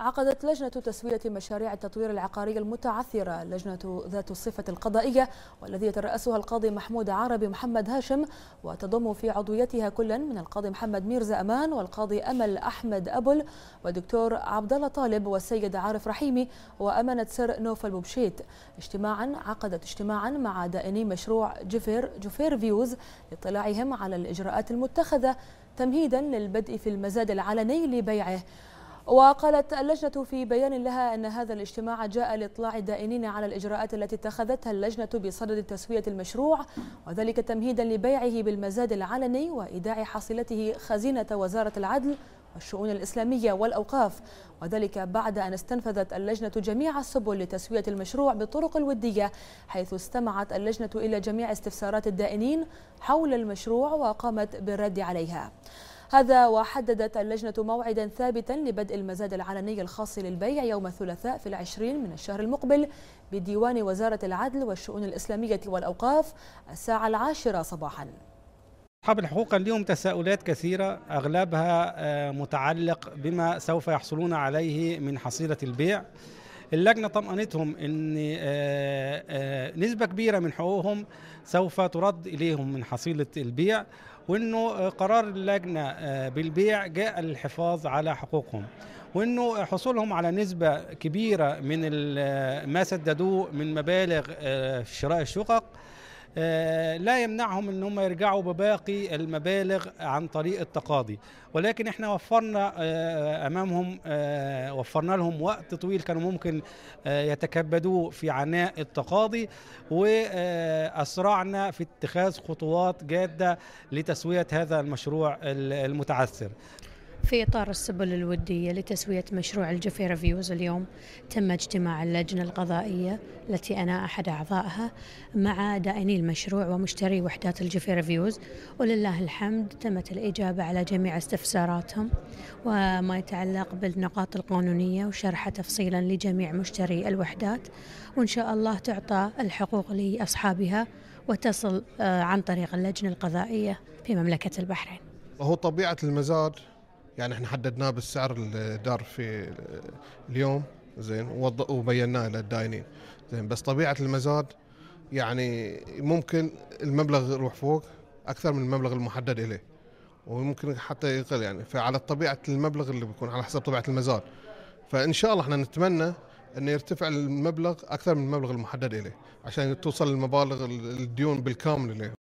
عقدت لجنة تسوية مشاريع التطوير العقاري المتعثرة لجنة ذات الصفة القضائية والذي يترأسها القاضي محمود عربي محمد هاشم وتضم في عضويتها كلا من القاضي محمد ميرزا أمان والقاضي أمل أحمد أبل والدكتور عبد الله طالب والسيد عارف رحيمي وأمانة سر نوفل بوبشيت اجتماعا عقدت اجتماعا مع دائني مشروع جفير جفير فيوز لاطلاعهم على الإجراءات المتخذة تمهيدا للبدء في المزاد العلني لبيعه وقالت اللجنة في بيان لها أن هذا الاجتماع جاء لإطلاع الدائنين على الإجراءات التي اتخذتها اللجنة بصدد تسوية المشروع وذلك تمهيدا لبيعه بالمزاد العلني وإيداع حصيلته خزينة وزارة العدل والشؤون الإسلامية والأوقاف وذلك بعد أن استنفذت اللجنة جميع السبل لتسوية المشروع بالطرق الودية حيث استمعت اللجنة إلى جميع استفسارات الدائنين حول المشروع وقامت بالرد عليها هذا وحددت اللجنة موعدا ثابتا لبدء المزاد العلني الخاص للبيع يوم الثلاثاء في العشرين من الشهر المقبل بديوان وزارة العدل والشؤون الإسلامية والأوقاف الساعة العاشرة صباحا أصحاب الحقوق اليوم تساؤلات كثيرة أغلبها آه، متعلق بما سوف يحصلون عليه من حصيلة البيع اللجنه طمأنتهم ان آه، آه، نسبه كبيره من حقوقهم سوف ترد اليهم من حصيله البيع وانه آه، قرار اللجنه بالبيع جاء للحفاظ على حقوقهم وانه حصولهم على نسبه كبيره من ما سددوه من مبالغ في شراء الشقق آه، لا يمنعهم ان هم يرجعوا بباقي المبالغ عن طريق التقاضي ولكن احنا وفرنا آه، امامهم آه، وفرنا لهم وقت طويل كانوا ممكن يتكبدوه في عناء التقاضي واسرعنا في اتخاذ خطوات جاده لتسويه هذا المشروع المتعثر في إطار السبل الودية لتسوية مشروع الجفيرة فيوز اليوم تم اجتماع اللجنة القضائية التي أنا أحد أعضائها مع دائني المشروع ومشتري وحدات الجفيرة فيوز ولله الحمد تمت الإجابة على جميع استفساراتهم وما يتعلق بالنقاط القانونية وشرحها تفصيلا لجميع مشتري الوحدات وإن شاء الله تعطى الحقوق لأصحابها وتصل آه، عن طريق اللجنة القضائية في مملكة البحرين وهو طبيعة المزاج يعني احنا حددناه بالسعر الدار في اليوم زين وبيناه للداينين زين بس طبيعه المزاد يعني ممكن المبلغ يروح فوق اكثر من المبلغ المحدد اليه وممكن حتى يقل يعني فعلى طبيعه المبلغ اللي بيكون على حسب طبيعه المزاد فان شاء الله احنا نتمنى انه يرتفع المبلغ اكثر من المبلغ المحدد اليه عشان توصل المبالغ الديون بالكامل اليه